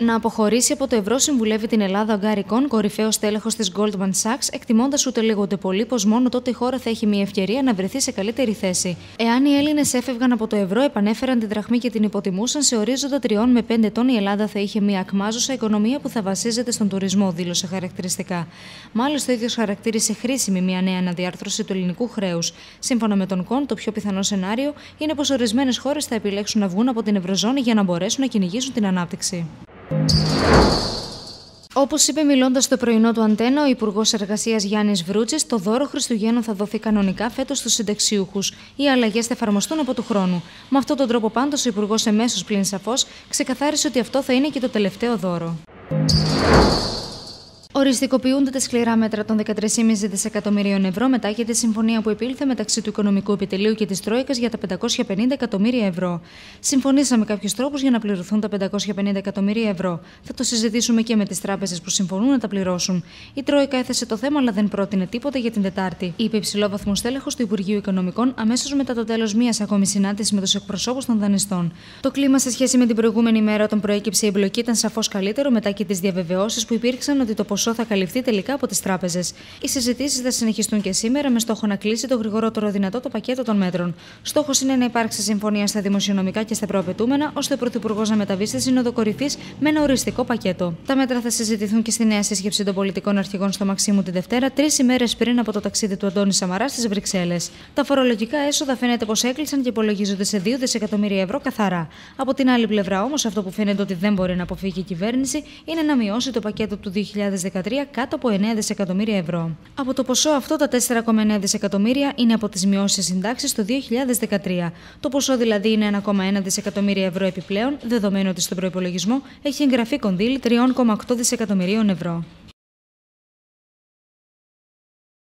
Να αποχωρήσει από το ευρώ συμβουλεύει την Ελλάδα ο Γκάρι Κον, κορυφαίος τέλεχος της Goldman Sachs, εκτιμώντας ούτε λίγο ούτε πολύ πως μόνο τότε η χώρα θα έχει μια ευκαιρία να βρεθεί σε καλύτερη θέση. Εάν οι Έλληνες έφευγαν από το ευρώ, επανέφεραν την τραχμή και την υποτιμούσαν, σε ορίζοντα 3 με 5 ετών η Ελλάδα θα είχε μια ακμάζουσα οικονομία που θα βασίζεται στον τουρισμό, δήλωσε χαρακτηριστικά. Μάλιστα, ο ίδιος χαρακτήρισε χρήσιμη μια νέα αναδιάρθρωση του ελληνικού χρέους. Σύμφωνα με τον Κον, το πιο πιθανό σενάριο είναι πως ορισμένες χώρες θα επιλέξουν να βγουν από την Ευρωζώνη για να μπορέσουν να κυνηγήσουν την ανάπτυξη. Όπως είπε μιλώντας στο πρωινό του Αντένα, ο Υπουργός Εργασίας Γιάννης Βρούτση, το δώρο Χριστουγέννων θα δοθεί κανονικά φέτος στους συνταξιούχους. Οι αλλαγές θα εφαρμοστούν από του χρόνου. Με αυτόν τον τρόπο, πάντως, ο Υπουργός, εμέσως πλην σαφώς, ξεκαθάρισε ότι αυτό θα είναι και το τελευταίο δώρο οριστικοποιούνται τα σκληρά μέτρα των 13,5 δισεκατομμυρίων ευρώ μετά και τη συμφωνία που επήλθε μεταξύ του Οικονομικού Επιτελείου και της Τρόικας για τα 550 εκατομμύρια ευρώ. Συμφωνήσαμε κάποιους τρόπους για να πληρωθούν τα 550 εκατομμύρια ευρώ. Θα το συζητήσουμε και με τις τράπεζες που συμφωνούν να τα πληρώσουν. Η Τρόικα έθεσε το θέμα, αλλά δεν πρότεινε τίποτα για την Τετάρτη. Είπε υψηλόβαθμο στέλεχος του Υπουργείου Οικονομικών αμέσως μετά το τέλος μία ακόμη συνάντησης με τους εκπροσώπους των δανειστών. Το κλίμα σε σχέση με την προηγούμενη μέρα όταν προέκυψε η εμπλοκή ήταν σαφώς καλύτερο μετά και τις διαβεβαιώσεις που υπήρξαν ότι το ποσό θα καλυφθεί τελικά από τις τράπεζες. Οι συζητήσεις θα συνεχιστούν και σήμερα με στόχο να κλείσει το γρηγορότερο δυνατό το πακέτο των μέτρων. Στόχος είναι να υπάρξει συμφωνία στα δημοσιονομικά και στα προαπαιτούμενα, ώστε ο Πρωθυπουργός να μεταβεί στη Σύνοδο Κορυφής με ένα οριστικό πακέτο. Τα μέτρα θα συζητηθούν και στη νέα σύσκεψη των πολιτικών αρχηγών στο Μαξίμου τη Δευτέρα, τρεις ημέρες πριν από το ταξίδι του Αντώνη Σαμαρά στις Βρυξέλλες. Τα φορολογικά έσοδα φαίνεται πως έκλεισαν και υπολογίζονται σε 2 δισεκατομμύρια ευρώ καθαρά. Από την άλλη πλευρά όμως, αυτό που φαίνεται ότι δεν μπορεί να αποφύγει η κυβέρνηση είναι να μειώσει το πακέτο του 2013 κάτω από 9 δισεκατομμύρια ευρώ. Από το ποσό αυτό, τα 4,9 δισεκατομμύρια είναι από τις μειώσεις συντάξεις το 2013. Το ποσό δηλαδή είναι 1,1 δισεκατομμύρια ευρώ επιπλέον, δεδομένου ότι στον προπολογισμό έχει εγγραφεί κονδύλι 3,8 δισεκατομμυρίων ευρώ.